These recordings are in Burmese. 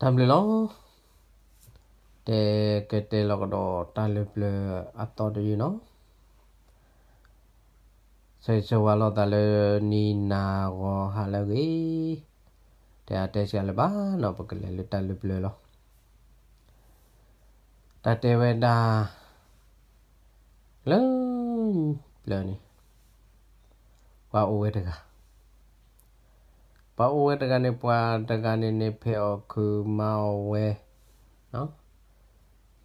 ตัมเลลอเตเกเตลอกดอตาเลเปลอัตตอดยูเนาะเซชวาลอตาเลนีนาวอฮาเลกีเตอาเตเชลบาเนาะปกเลลตาเลเปลลอตาเตเวดาလန်ပလန်ဝါအိုဝဲတကာပအိုဝဲတကနေပွာတကနေနေဖေအကူမောဝဲနော်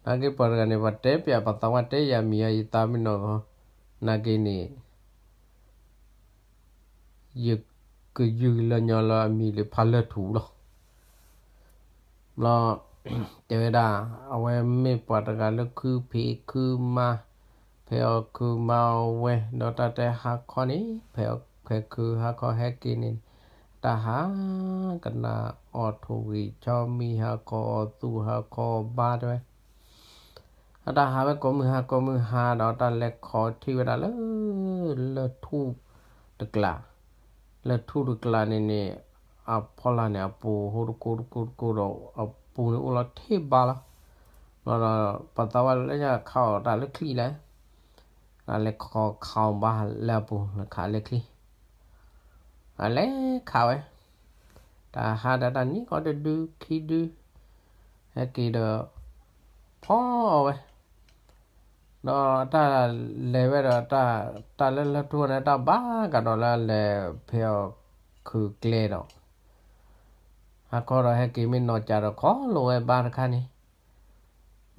နာကေပေါ်ကနေပတဲပြပတဝတဲရမီယီတာမီနောနာကေနေယကယူလညလာမီလေဖာလက်ထူလောမလားတေဝဒအဝဲမေပတကလခုဖေခုမာဖေအကူမောဝဲဒေါ်တာတဲဟာခေါနီဖေဖေခုဟာခေါဟက်ကီနီตาหา กันนาออทวกิชอมีฮากอตูฮากอบาด้วยตาหาไปกมือฮากมือฮาดอตาเล็กขอที่เวลาเลเลทูตะกลาเลทูตะกลาเนี่ยเนี่ยอพอลาเนี่ยปูฮูรกูรกูรกูรอปูนี่อุลเทบาละเราปัตตาวันแล้วจะเข้าตาเล็กคลีเลยตาเล็กขอเข้าบ้านแล้วปูขาเล็กคลีအလဲခါဝဲဒါဟာဒါဒါနီကောတဒူခီဒူအကီဒဖောဝဲတော့တာလဲပဲတော့တာတာလဲလဲထိုးနေတာဘာကတော့လဲလဲဖျော်ခုကလေတော့အကောရဟဲကီမင်းတော့ကြတော့ခေါ်လို့ပဲဘာတခါနေ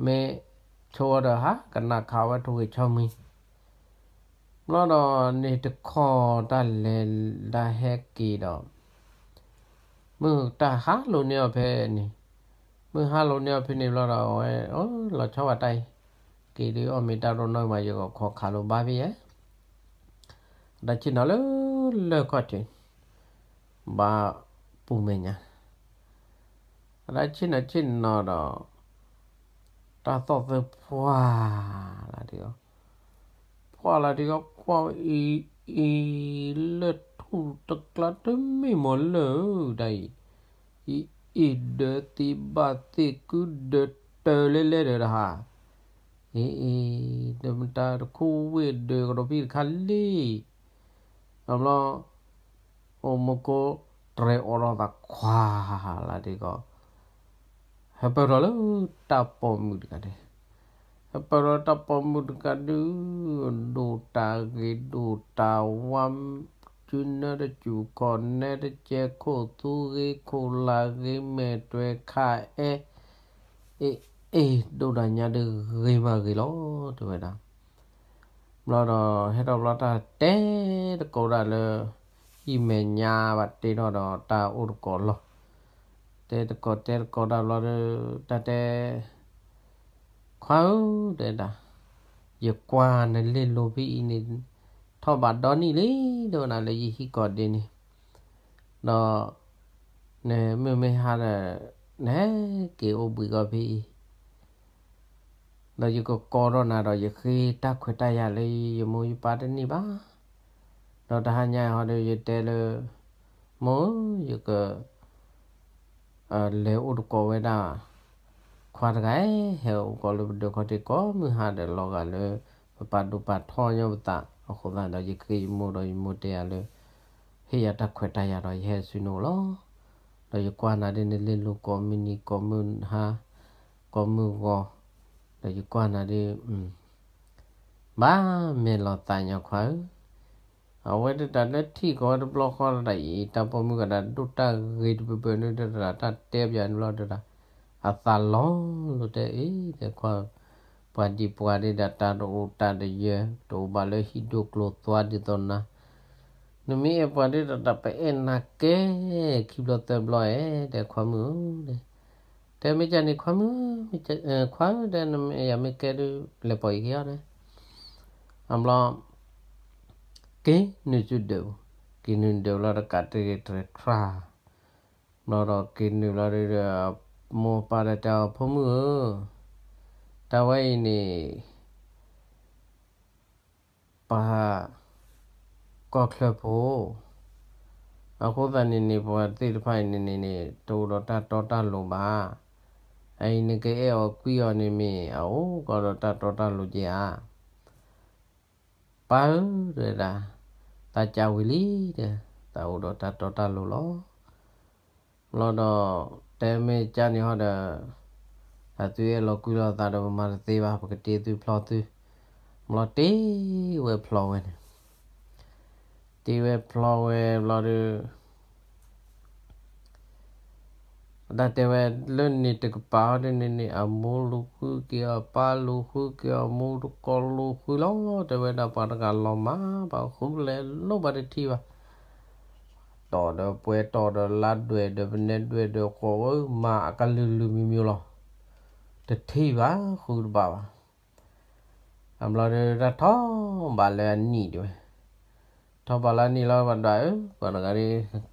မေချိုးတော့ဟာကနခါဝဲထိုးချောင်းမင်းငါတော့နေတခေါ်တလဲဒါဟက်ကေတော့မင်းတဟာလို့နေဖဲနေမင်းဟာလို့နေဖဲနေလို့တော့အဲဩလောချောပါတိုင်ကေဒီအမီတာတော့နော်မယောခေါ်ခါလို့ဘာပြီရဲ့ဒါချင်းတော့လောကတင်ဘာပူမညာဒါချင်းနဲ့ချင်းတော့တာတော့ပွာလာဒီရော kwa la ti ko kwa i i le thu ta kla te mi mo le dai i i de ti ba ti ku de te le le de ha เอเอเดมตาคู่เวดเดกรพีคัลลี่อำลอโอมโกเตรอรอตะควาละดีก็เฮเปรอลตาปอมุดกันเด parata pamun kadu do ta ge do ta wam chuna da chu con ne da che ko tu ge ko la ge me tuệ kha e e e do da nya de ge ma lo tu vậy đó lo hết rồi lo ta té đó cô ra là khi nhà và tê đó ta ôn cổ lo tê đó cô tê cô ra lo ta tê ခေါတဲ့တာယကွာနလေလိုဘီနေထောဘတော်နီလေတော့နာလေဟီကောဒင်းနေတော့နဲမေမေဟာတဲ့နဲကေအိုဘီကဘီတော့ယကကိုရိုနာတော့ယခေတခွတရလေယမူပါတနေပါတော့တဟညာဟောတဲ့ယတဲလေမောယကအဲလေဥဒကောဝဲတာခွာတကဲဟဲကောလူဒခတိကောမဟာဒလောကလေပပဒုပထောယောတအခုသာတော့ယခိမိုတော့ယမိုတရားလေဟေရတခွတရတော့ယေဆုနိုလောတော့ယကွာနာတဲ့နေလေလူကောမီနီကောမွန်ဟာကောမူကောတော့ယကွာနာတဲ့မာမေလောတန်ရခွာအဝဲတတလက်ထီကောဘလော့ခေါ်လိုက်တပမှုကတာဒုတရေတပပနေတာတတဲပြန်လို့တတာအသလောလို့တဲ့အေးတဲ့ခွာပတိပွားရဒတာတို့တတရေတို့ဘာလဲဟိဒုကလောသွားဒီတော့နာနမီပွားရဒတာပဲအနာကဲခိဘလတဘလဲတဲ့ခွာမှုတဲ့တဲမကြနေခွာမှုခွာတဲ့နမရမကဲလေပေါ်ရရတယ်အမလားကဲနေစုတော့ကိနုဒေလာကတရထရာနော်တော့ကိနုလာရမောပါရတောဖမှုတဝိနေပါကောကလဖို့အခုသနေနေပေါ်တိတဖိုင်နေနေနေတိုးတော့တတော်တလိုပါအိနကေအောကွီယောနေမီအိုကောတော့တတော်တလိုကြာပါရတာတကြဝီလီတဲ့တော်တော့တတော်တလိုလောလောတော့တဲကြာနေဟောဒါအသူရဲ့လောက်ကူလာတာတော့မမသေးပါပကတိသူဖလောသူမလတေဝဲဖလောဝဲတေဝဲဖလောဝဲဘလောသူဒါတေဝဲလွန်နေတကပါဒနေနေအမိုးလူခုကီအပါလူခုကီအမိုးလူကောလူခုလောတေဝဲဒါပါတကလောမပါခုလဲလောပါတတိပါတော်တော့ပွဲတော်တော့လတ်တွေတော့ဘနဲ့တွေတော့ကိုမာအကလူလူမီမျိုးလောတထိပါခုပါပါအမလာရတော့ဘာလဲနီတွေတော့ဘာလဲနီလောဘာတွေဘာငါရီ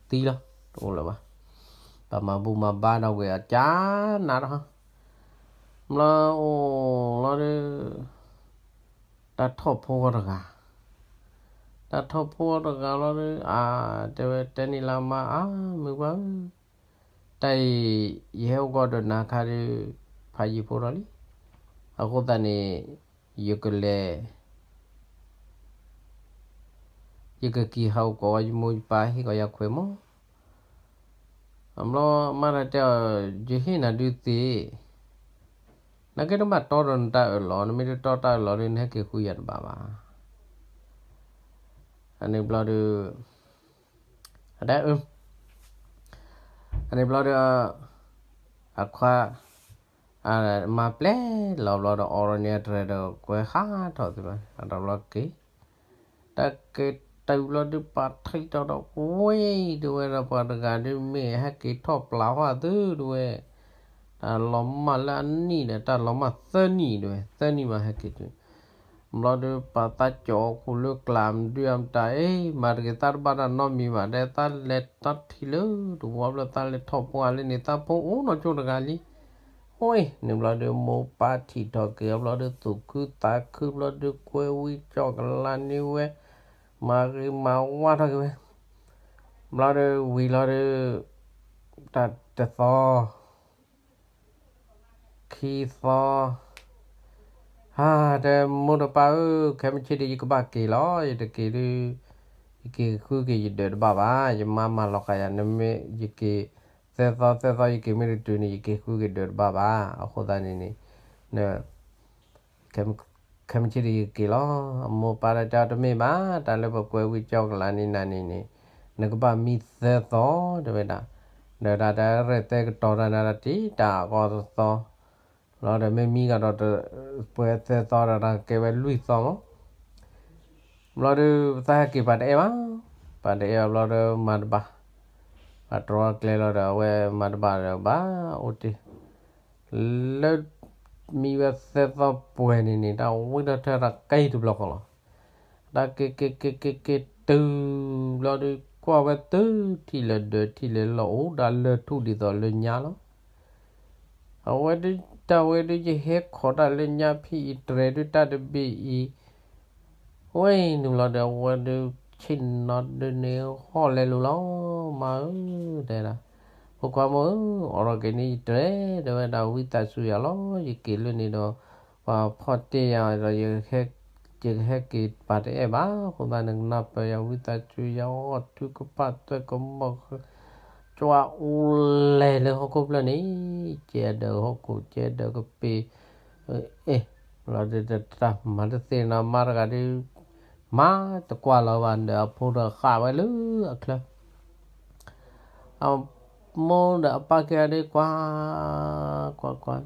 တီလောတို့လောပါပမဘူမဘာတော့ဝေအချာနာတော့မလာအိုလာရတတ်ထောဖို့ရကားဒါထောက်ဖို့တော့ကာလောအာတဝဲတနီလာမအာမူပါတိုင်ရဲကတော့နာခါရဖာကြီးပေါ်ရလီအခုတနေယကလေယကကီဟောက်ကောယမူပါဟိကရခွေမအမလောမရတဲ့ဂျဟိနာဒူတီနကေတမတော်ရန်တာလောနမီတော်တာလောရင်းဟဲကေခုယတ်ပါပါอันนี้เราดูอันรี้เอันนี้เราดูอะควาอะมาเพลเราเราดูออร์เนียเทรดกูเฮาถอดไหมอันเราเลาเกตเกตตัวเราดูปัตติจอดอวยด้วยเราปัตการดูเมฆเกตทอปลาวาดูด้วยแต่ลมมาแล้วนี่นะแต่ลมมาเซนี่ด้วยเซนี่มาให้กตด้วย mladu pata cho kulu klam duam ta e margitar bana no mi ma de ta le ta thilo du wa bla ta le thop wa le ni ta po u no chu ga li oi ni mladu mo pa thi do ke mladu tu ku ta ku mladu kwe wi cho ga la ni we ma ri ma wa ta ke mladu wi la de ta ta tho khi tho ဟာတဲ့မုန်တပါခဲမချစ်ဒီကဘာကေလောရတကေလူကေခုကေရတဲ့ဘာဘာယမမလောကယနမေယကေသေသောသေသောယကေမရတူနီကေခုကေတဲ့ဘာဘာအခုဒန်နီနဲခဲမခဲမချစ်ဒီကေလောမောပါရတာတမေမာတလည်းပကွယ်ဝီကြောက်ကလာနေနာနေနေနကပါမိသေသောတမေတာနရတာရတဲ့တော်ရနာတိတာကောသောနော်ဒါပေမဲ့မိကတော့ပွဲသက်သွားတာကဲပဲလွိသွားမှာမလာဒူသာကေပါတဲ့ပါပါတဲ့ဘလာဒူမတ်ပါအတော်ကလေးတော့ဝဲမတ်ပါတော့ပါအိုတီလက်မိဝသက်သွားပွဲနေနေတာဝိဒထရကဲတူဘလော့ကလားဒါကေကေကေကေကေတူဘလာဒူကွာဝဲတူတီလက်ဒတီလက်လောဒါလက်ထူဒီတော့လညာလောအဝဲဒီတဝဲလူကြီးဟဲခေါ်တာလေညာဖီဒရေဒတတဘီဝဲနူလာတဲ့ဝဲဒချင်းနတ်ဒနေဟောလေလူလောမာတဲ့လားဘုကမောအော်ဂနီတဲ့တဲ့ဒါဝိတဆူရလောရေကေလွနေတော့ပါဖော့တေရရေဟဲကျေဟဲကေပါတဲ့ဘာခုဘာနငနာပယဝိတဆူရောသူကပတ်တကမော chua u lè lè hô cúp lên ý chè đờ hô cụ chè đờ cái pi ê là để để ta mà để tiền là mà ra đi mà tao qua là bạn để phụ đờ khá vậy lứ à kêu à mô đã ba kia đi qua qua qua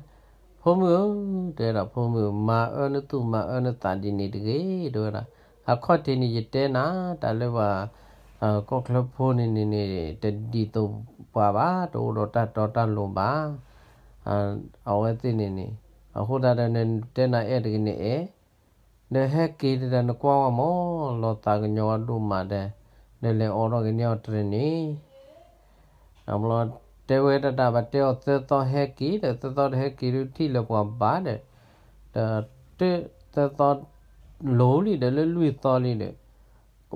hôm bữa để là hôm bữa mà ơn nó tu mà ơn nó tàn gì nè được cái rồi là à khó thì nè gì thế na ta lấy vào ကော့ကလဖိုနေနေနေတတိတုံပါပါတိုတော့တတော်တလုံးပါအော်ဝဲသိနေနေဟိုတာတဲ့တဲ့နာအဲ့ဒီနေအဲ့နေဟက်ကေတဲ့နကွာမောလောတာကညောတို့မာတဲ့နေလေအော်တော့ကညောတရနေအမလောတဲဝဲတတာပါတဲော်သတော်ဟက်ကေတဲ့သတော်ဟက်ကေရူတီလောပွားပါတဲ့တဲသတော်လိုးလီတဲ့လွီတော်လီတဲ့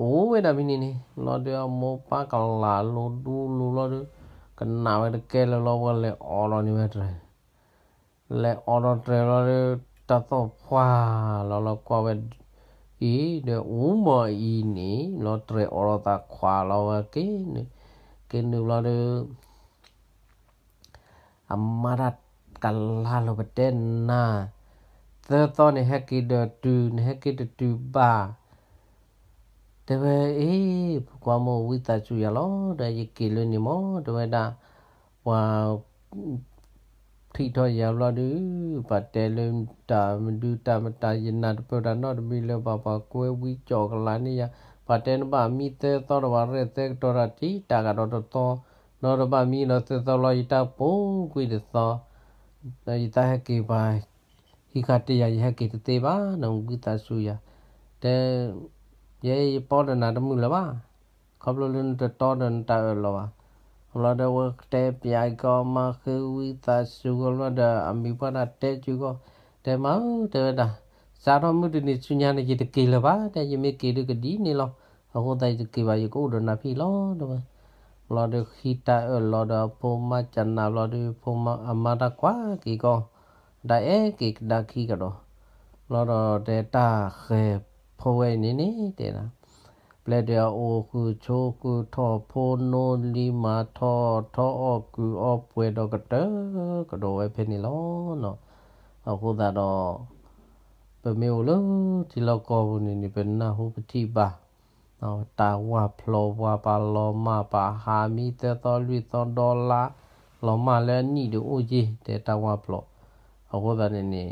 โอ้เวลาพี่นี่นี่เราเดี๋ยวมัวปากลาลูดูลูลราดูกันหนาเด็กเกลือเรกเลยออรอนิเวทเลยเลยออร์รอนเทรเราตัดต่อฟ้าเราเราก็ไปอีเดี๋ยวอุ้มอีนี่เราเทรออร์ตาควาเรากินกนเกนดูเราดูอามาดกันลาลูไปเต้นนะเธอตอนนี้ให้กิดดูให้กิดดูบ้าတဝဲအေးကွာမဝိတချူရလောဒါကြီးကီလိုနီမောတဝဲတာဝါထိတော်ရလာဒူပတ်တဲလွန်တာမဒူတာမတာယနာတပဒနောတမီလဘဘကွဲဝီကြောကလာနီယပတ်တဲနဘမီတဲတော်ဝရဲတဲတော်ရတီတာကတော့တော်နော်ရဘမီနော်သသလောယတာပုံကွေသောဒါယတာဟကေပါဟိခတရယဟကေတေပါနောဂိတဆူယတဲ ye po de na de mu la ba ko lo lo de to de ta lo ba lo de wo te pya ko ma khu wi ta su ko lo de ami pa na te chu ko te ma te da sa do mu de ni chu nya ne ji de ki la ba te ji me ki de ki di ni lo ko dai de ki ba ye ko de na phi lo de ba lo de khi ta lo de po ma chan na lo de po ma ama da kwa ki ko da e ki da ki ka do lo de ta khe ဖိုးဝဲနေနေတဲ့လားပလက်တရအိုကူချိုကူထောဖိုးနိုလီမာထောထောအကူအပွဲတော့ကတကတော့ဝဲဖဲနေလောနော်အခုသာတော့ပမေလိုဒီလောက်ကောဘူးနေနေပနာဟုတ်ပတိပါနော်တာဝဖလောဝပါလောမပါဟာမီတတော်လွီတော်ဒေါ်လာလောမလည်းညီတို့အိုကြီးတဲ့တာဝဖလောအခုသာနေနေ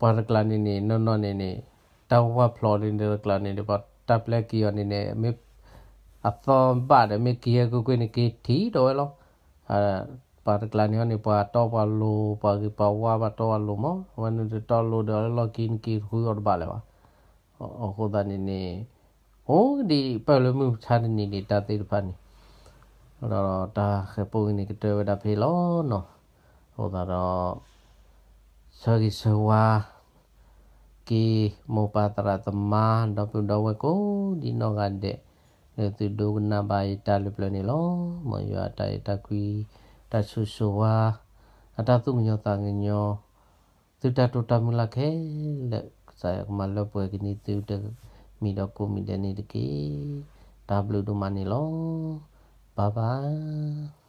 ပါရကလနီနီနော်နော်နီနီတောက်ဝဖလော်လင်းတဲ့ကလနီဒီပတ်တပ်လက်ကီယောနီနီမေအသွန်ပါတဲ့မေကီယကိုကွနီကီတီတော့လောအာပါရကလနီယောနီပါတော့ပါလိုပါကပါဝါပါတော့လိုမဝန်တော့လိုတော့လောကင်ကီဟူရောပါလေပါဟိုဒါနီနီဟိုဒီပါလမှုချာနီနီတာတေဖာနီတော့ဒါခပုံနေကတဲ့ဝဒဖေလောနော်ဟိုဒါတော့ sagi sewa ki mo patra tema dopu dawe ko di no gade le tu do na bai ta le ple ni lo mo yo ata ta kui ta su so wa ata tu nyo ta nyo tu ta to ta mula ke le sa ya ma lo pwe ki ni tu de mi do ko mi de ni de ki ta blu do ma ni lo bye bye